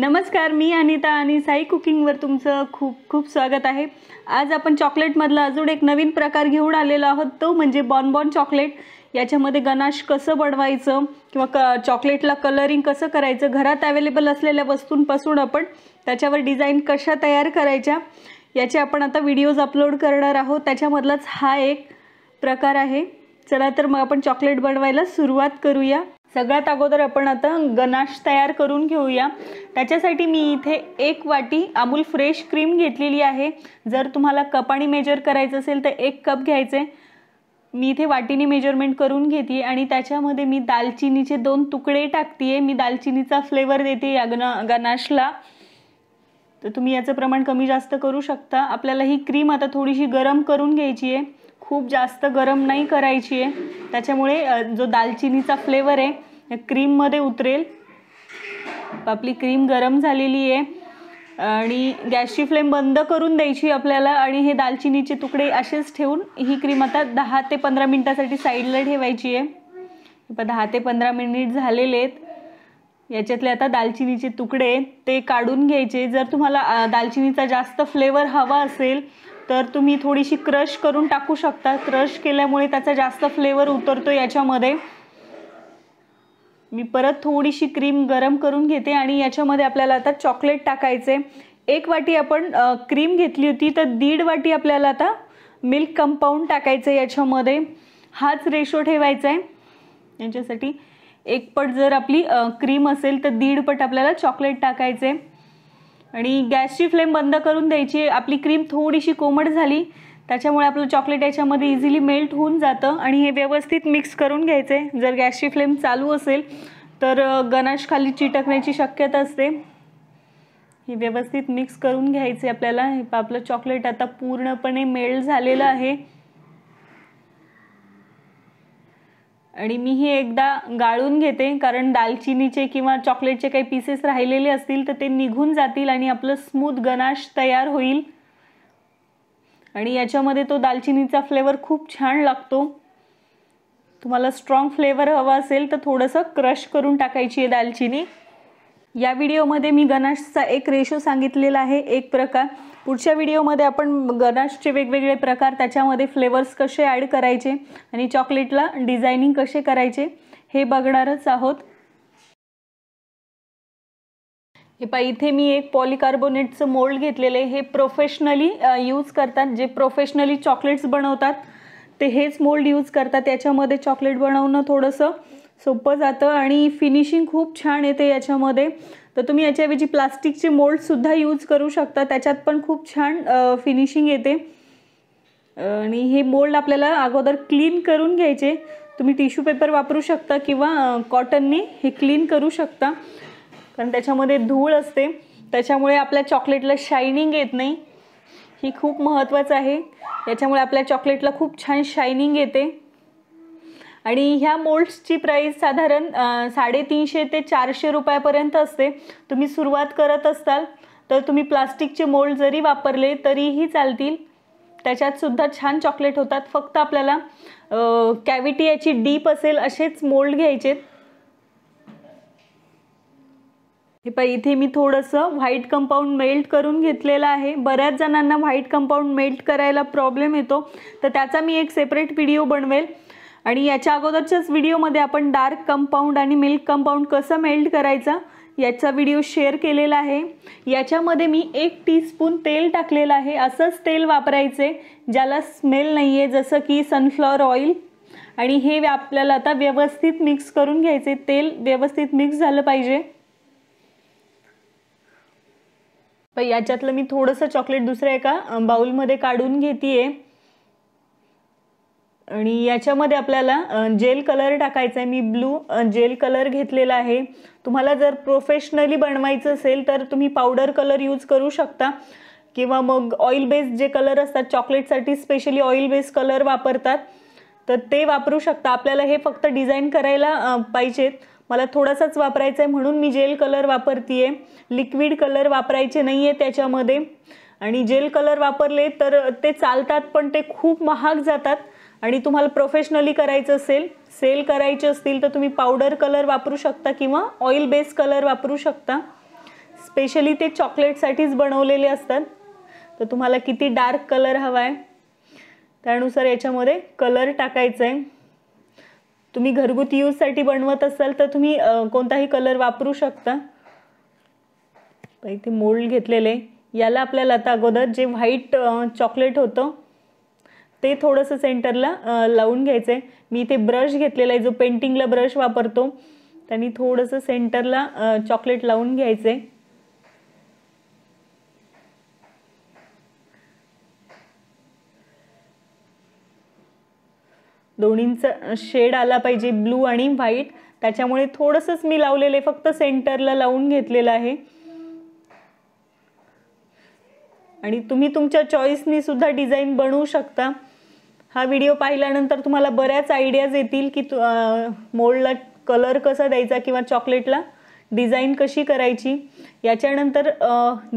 नमस्कार मी अनिता आणि साई कुकिंगवर तुमचं खूप खूप स्वागत आहे आज आपण चॉकलेटमधला अजून एक नवीन प्रकार घेऊन आलेलो आहोत तो म्हणजे बॉनबॉन चॉकलेट याच्यामध्ये गनाश कसं बनवायचं किंवा क चॉकलेटला कलरिंग कसं करायचं घरात अवेलेबल असलेल्या वस्तूंपासून आपण त्याच्यावर डिझाईन कशा तयार करायच्या याचे आपण आता व्हिडिओज अपलोड करणार आहोत त्याच्यामधलाच हा एक प्रकार आहे चला तर मग आपण चॉकलेट बनवायला सुरुवात करूया सगळ्यात अगोदर आपण आता गनाश तयार करून घेऊया त्याच्यासाठी मी इथे एक वाटी अमूल फ्रेश क्रीम घेतलेली आहे जर तुम्हाला कपाणी मेजर करायचं असेल तर एक कप घ्यायचे मी इथे वाटीने मेजरमेंट करून घेते आणि त्याच्यामध्ये मी दालचिनीचे दोन तुकडे टाकते मी दालचिनीचा फ्लेवर देते या गना गनाशला तर तुम्ही याचं प्रमाण कमी जास्त करू शकता आपल्याला ही क्रीम आता थोडीशी गरम करून घ्यायची आहे खूप जास्त गरम नाही करायची आहे त्याच्यामुळे जो दालचिनीचा फ्लेवर आहे क्रीममध्ये उतरेल आपली क्रीम गरम झालेली आहे आणि गॅसची फ्लेम बंद करून द्यायची आपल्याला आणि हे दालचिनीचे तुकडे असेच ठेवून ही क्रीम आता दहा ते पंधरा मिनटासाठी साईडला ठेवायची आहे दहा ते पंधरा मिनिट झालेले आहेत याच्यातले आता दालचिनीचे तुकडे ते काढून घ्यायचे जर तुम्हाला दालचिनीचा जास्त फ्लेवर हवा असेल तर तुम्ही थोडीशी क्रश करून टाकू शकता क्रश केल्यामुळे त्याचा जास्त फ्लेवर उतरतो याच्यामध्ये मी परत थोडीशी क्रीम गरम करून घेते आणि याच्यामध्ये आपल्याला आता चॉकलेट टाकायचे एक वाटी आपण क्रीम घेतली होती तर दीड वाटी आपल्याला आता मिल्क कंपाऊंड टाकायचं याच्यामध्ये हाच रेशो ठेवायचा आहे यांच्यासाठी एक पट जर आपली क्रीम असेल तर दीड पट आपल्याला चॉकलेट टाकायचे आणि गॅसची फ्लेम बंद करून द्यायची आपली क्रीम थोडीशी कोमट झाली त्याच्यामुळे आपलं चॉकलेट याच्यामध्ये इझिली मेल्ट होऊन जातं आणि हे व्यवस्थित मिक्स करून घ्यायचं आहे जर गॅसची फ्लेम चालू असेल तर गनाश खाली चिटकण्याची शक्यता असते हे व्यवस्थित मिक्स करून घ्यायचे आपल्याला हे आपलं चॉकलेट आता पूर्णपणे मेल्ट झालेलं आहे आणि मी ही एकदा गाळून घेते कारण दालचिनीचे किंवा चॉकलेटचे काही पीसेस राहिलेले असतील तर ते निघून जातील आणि आपलं स्मूथ गनाश तयार होईल आणि याच्यामध्ये तो दालचिनीचा फ्लेवर खूप छान लागतो तुम्हाला स्ट्रॉंग फ्लेवर हवा असेल तर थोडंसं क्रश करून टाकायची आहे दालचिनी या व्हिडिओमध्ये मी गनाशचा एक रेशो सांगितलेला आहे एक प्रकार पुढच्या व्हिडिओमध्ये आपण गनाशचे वेगवेगळे प्रकार त्याच्यामध्ये फ्लेवर्स कसे ॲड करायचे आणि चॉकलेटला डिझायनिंग कसे करायचे हे बघणारच आहोत हे पा इथे मी एक पॉलिकार्बोनेटचं मोल्ड घेतलेले हे प्रोफेशनली यूज करतात जे प्रोफेशनली चॉकलेट्स बनवतात ते हेच मोल्ड यूज करतात त्याच्यामध्ये चॉकलेट बनवणं थोडंसं सोपं जातं आणि फिनिशिंग खूप छान येते याच्यामध्ये तर तुम्ही याच्याऐवजी प्लास्टिकचे मोल्डसुद्धा यूज करू शकता त्याच्यात पण खूप छान फिनिशिंग येते आणि हे मोल्ड आपल्याला अगोदर क्लीन करून घ्यायचे तुम्ही टिश्यू पेपर वापरू शकता किंवा कॉटनने हे क्लीन करू शकता कारण त्याच्यामध्ये धूळ असते त्याच्यामुळे आपल्या चॉकलेटला शायनिंग येत नाही ही खूप महत्त्वाचं आहे याच्यामुळे आपल्या चॉकलेटला खूप छान शायनिंग येते आणि ह्या मोल्ड्सची प्राईस साधारण साडेतीनशे ते चारशे रुपयापर्यंत असते तुम्ही सुरुवात करत असाल तर तुम्ही प्लास्टिकचे मोल्ड जरी वापरले तरीही चालतील त्याच्यात सुद्धा छान चॉकलेट होतात फक्त आपल्याला कॅविटी याची डीप असेल असेच मोल्ड घ्यायचे हे पहा इथे मी थोडंसं व्हाईट कंपाऊंड मेल्ट करून घेतलेलं आहे बऱ्याच जणांना व्हाईट कंपाऊंड मेल्ट करायला प्रॉब्लेम येतो तर त्याचा मी एक सेपरेट व्हिडिओ बनवेल आणि याच्या अगोदरच्याच व्हिडिओमध्ये आपण डार्क कंपाऊंड आणि मिल्क कंपाऊंड कसं मेल्ट करायचा याचा व्हिडिओ शेअर केलेला आहे याच्यामध्ये मी एक टीस्पून तेल टाकलेलं आहे असंच तेल वापरायचे ज्याला स्मेल नाही आहे जसं की सनफ्लॉवर ऑइल आणि हे आपल्याला आता व्यवस्थित मिक्स करून घ्यायचे तेल व्यवस्थित मिक्स झालं पाहिजे याच्यातलं मी थोडंसं चॉकलेट दुसऱ्या एका बाउलमध्ये काढून घेते आहे आणि याच्यामध्ये आपल्याला जेल कलर टाकायचा आहे मी ब्लू जेल कलर घेतलेला आहे तुम्हाला जर प्रोफेशनली बनवायचं असेल तर तुम्ही पावडर कलर यूज करू शकता किंवा मग ऑइल बेस्ड जे कलर असतात चॉकलेटसाठी स्पेशली ऑइल बेस्ड कलर वापरतात तर ते वापरू शकता आपल्याला हे फक्त डिझाईन करायला पाहिजेत मला थोडासाच वापरायचा आहे म्हणून मी जेल कलर वापरते आहे लिक्विड कलर वापरायचे नाही आहे त्याच्यामध्ये आणि जेल कलर वापरले तर ते चालतात पण ते खूप महाग जातात आणि तुम्हाला प्रोफेशनली करायचं असेल सेल करायचे असतील तर तुम्ही पावडर कलर वापरू शकता किंवा ऑइल बेस कलर वापरू शकता स्पेशली ते चॉकलेटसाठीच बनवलेले असतात तर तुम्हाला किती डार्क कलर हवा आहे त्यानुसार याच्यामध्ये कलर टाकायचा आहे तुम्ही घरगुती यूजसाठी बनवत असाल तर तुम्ही कोणताही कलर वापरू शकता पहिले मोल्ड घेतलेले याला आपल्याला आता अगोदर जे व्हाईट चॉकलेट होतं ते थोडंसं सेंटरला लावून घ्यायचं आहे मी इथे ब्रश घेतलेला आहे जो पेंटिंगला ब्रश वापरतो त्यांनी थोडंसं सेंटरला चॉकलेट लावून घ्यायचं दोन्हींचा शेड आला पाहिजे ब्लू आणि व्हाईट त्याच्यामुळे थोडंसंच मी लावलेलं आहे फक्त सेंटरला लावून घेतलेलं आहे आणि तुम्ही तुमच्या चॉईसनी सुद्धा डिझाईन बनवू शकता हा व्हिडिओ पाहिल्यानंतर तुम्हाला बऱ्याच आयडियाज येतील की मोल्डला कलर कसा द्यायचा किंवा चॉकलेटला डिझाईन कशी करायची याच्यानंतर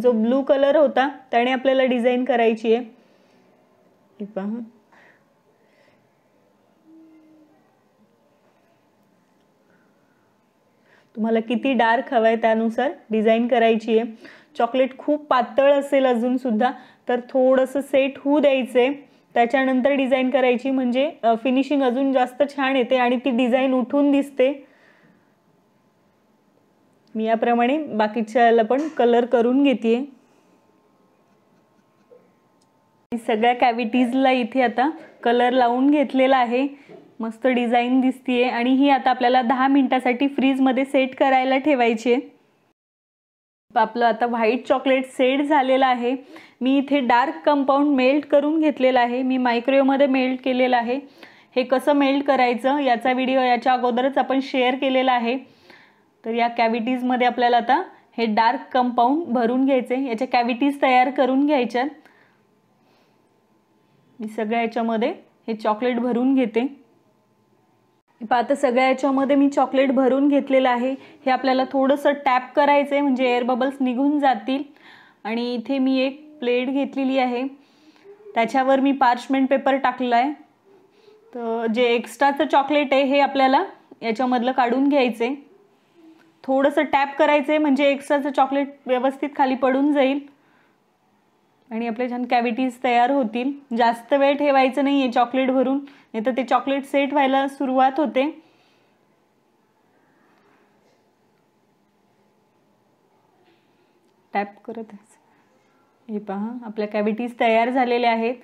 जो ब्लू कलर होता त्याने आपल्याला डिझाईन करायची आहे पहा तुम्हाला किती डार्क हवं आहे त्यानुसार डिझाईन करायची आहे चॉकलेट खूप पातळ असेल अजूनसुद्धा तर थोडंसं सेट होऊ द्यायचं आहे त्याच्यानंतर डिझाईन करायची म्हणजे फिनिशिंग अजून जास्त छान येते आणि ती डिझाईन उठून दिसते मी याप्रमाणे बाकीच्याला पण कलर करून घेते सगळ्या कॅव्हिटीजला इथे आता कलर लावून घेतलेला आहे मस्त डिझाईन दिसतीये आणि ही आता आपल्याला दहा मिनटासाठी फ्रीजमध्ये सेट करायला ठेवायची आहे आपलं आता व्हाईट चॉकलेट सेट झालेलं आहे मी इथे डार्क कंपाऊंड मेल्ट करून घेतलेलं आहे मी मायक्रोवेवमध्ये मेल्ट केलेलं आहे हे कसं मेल्ट करायचं याचा व्हिडिओ याच्या अगोदरच आपण शेअर केलेला आहे तर या कॅविटीजमध्ये आपल्याला आता हे डार्क कंपाऊंड भरून घ्यायचे याच्या कॅविटीज तयार करून घ्यायच्या मी सगळ्या याच्यामध्ये हे चॉकलेट भरून घेते आता सगळ्या याच्यामध्ये मी चॉकलेट भरून घेतलेलं आहे हे आपल्याला थोडंसं टॅप करायचं आहे म्हणजे एअर बबल्स निघून जातील आणि इथे मी एक प्लेट घेतलेली आहे त्याच्यावर मी पार्चमेंट पेपर टाकलेला आहे तर जे एक्स्ट्राचं चॉकलेट आहे हे आपल्याला याच्यामधलं काढून घ्यायचं आहे थोडंसं टॅप करायचं आहे म्हणजे एक्स्ट्राचं चॉकलेट व्यवस्थित खाली पडून जाईल आणि आपल्या छान कॅविटीज तयार होतील जास्त वेळ ठेवायचं नाहीये चॉकलेट भरून नाही तर ते चॉकलेट सेट व्हायला सुरुवात होते टॅप करत हे पहा आपल्या कॅविटीज तयार झालेल्या आहेत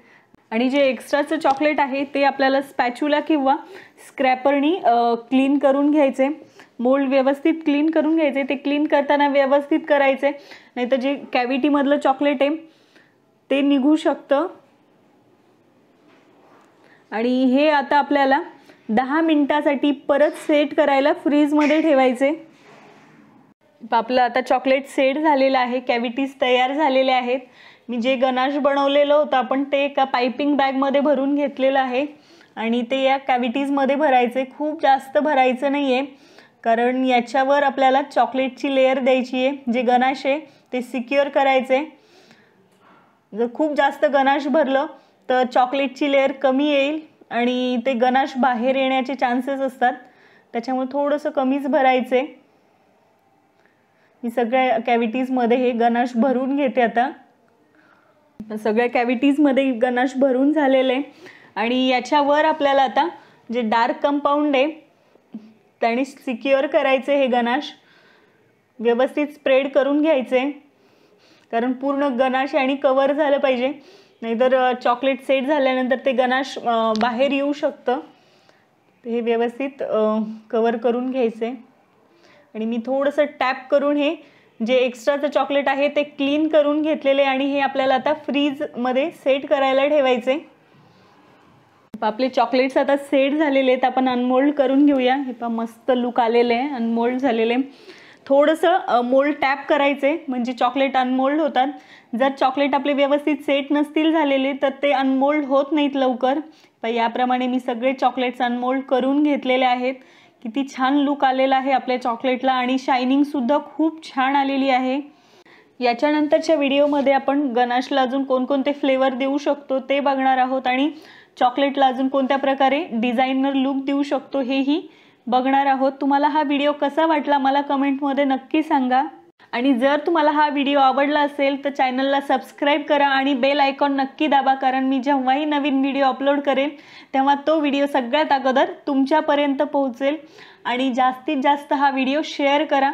आणि जे एक्स्ट्राचं चॉकलेट आहे ते आपल्याला स्पॅच्युला किंवा स्क्रॅपरनी क्लीन करून घ्यायचे मोल्ड व्यवस्थित क्लीन करून घ्यायचे ते क्लीन करताना व्यवस्थित करायचे नाहीतर जे मधलं चॉकलेट आहे ते निघू शकतं आणि हे आता आपल्याला दहा मिनटासाठी परत सेट करायला फ्रीजमध्ये ठेवायचे आपलं आता चॉकलेट सेट झालेलं आहे कॅविटीज तयार झालेल्या आहेत मी जे गनाश बनवलेलं होतं आपण ते एका पायपिंग बॅगमध्ये भरून घेतलेलं आहे आणि ते या कॅविटीजमध्ये भरायचे खूप जास्त भरायचं नाही आहे कारण याच्यावर आपल्याला चॉकलेटची लेअर द्यायची आहे जे गनाश आहे ते सिक्युअर करायचे जर खूप जास्त गनाश भरलं तर चॉकलेटची लेअर कमी येईल आणि ते गनाश बाहेर येण्याचे चान्सेस असतात त्याच्यामुळे थोडंसं कमीच भरायचे मी सगळ्या कॅविटीजमध्ये हे गनाश भरून घेते आता सगळ्या कॅविटीजमध्ये गनाश भरून झालेले आणि याच्यावर आपल्याला आता जे डार्क कंपाऊंड आहे त्याने सिक्युअर करायचे हे गनाश व्यवस्थित स्प्रेड करून घ्यायचे कारण पूर्ण गनाश आणि कवर झालं पाहिजे नाहीतर चॉकलेट सेट झाल्यानंतर ते गनाश बाहेर येऊ शकतं हे व्यवस्थित कवर करून घ्यायचे आणि मी थोडंसं टॅप करून हे जे एक्स्ट्राचं चॉकलेट आहे ते क्लीन करून घेतलेले आणि हे आपल्याला आता फ्रीजमध्ये सेट करायला ठेवायचे आपले चॉकलेट्स आता सेट झालेले आहेत आपण अनमोल्ड करून घेऊया हे पा मस्त लुक आलेले आहे अनमोल्ड झालेले थोडंसं मोल्ड टॅप करायचे म्हणजे चॉकलेट अनमोल्ड होतात जर चॉकलेट आपले व्यवस्थित सेट नसतील झालेले तर ते अनमोल्ड होत नाहीत लवकर तर याप्रमाणे मी सगळे चॉकलेट्स अनमोल्ड करून घेतलेले आहेत किती छान लुक आलेला आहे आपल्या चॉकलेटला आणि सुद्धा खूप छान आलेली आहे याच्यानंतरच्या व्हिडिओमध्ये आपण गणाशला अजून कोणकोणते फ्लेवर देऊ शकतो ते बघणार आहोत आणि चॉकलेटला अजून कोणत्या प्रकारे डिझायनर लुक देऊ शकतो हेही बघणार आहोत तुम्हाला हा व्हिडिओ कसा वाटला मला कमेंटमध्ये नक्की सांगा आणि जर तुम्हाला हा व्हिडिओ आवडला असेल तर चॅनलला सबस्क्राईब करा आणि बेल आयकॉन नक्की दाबा कारण मी जेव्हाही नवीन व्हिडिओ अपलोड करेन तेव्हा तो व्हिडिओ सगळ्यात अगोदर तुमच्यापर्यंत पोहोचेल आणि जास्तीत जास्त हा व्हिडिओ शेअर करा